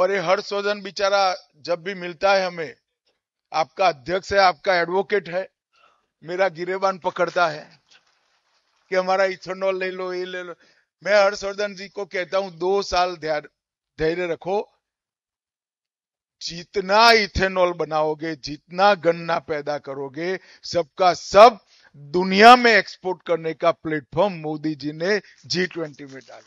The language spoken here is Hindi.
और ये हर्षवर्धन बेचारा जब भी मिलता है हमें आपका अध्यक्ष है आपका एडवोकेट है मेरा गिरेबान पकड़ता है कि हमारा इथेनॉल ले लो ये ले लो मैं हर्षवर्धन जी को कहता हूं दो साल धैर्य रखो जितना इथेनॉल बनाओगे जितना गन्ना पैदा करोगे सबका सब दुनिया में एक्सपोर्ट करने का प्लेटफॉर्म मोदी जी ने जी ट्वेंटी में डाल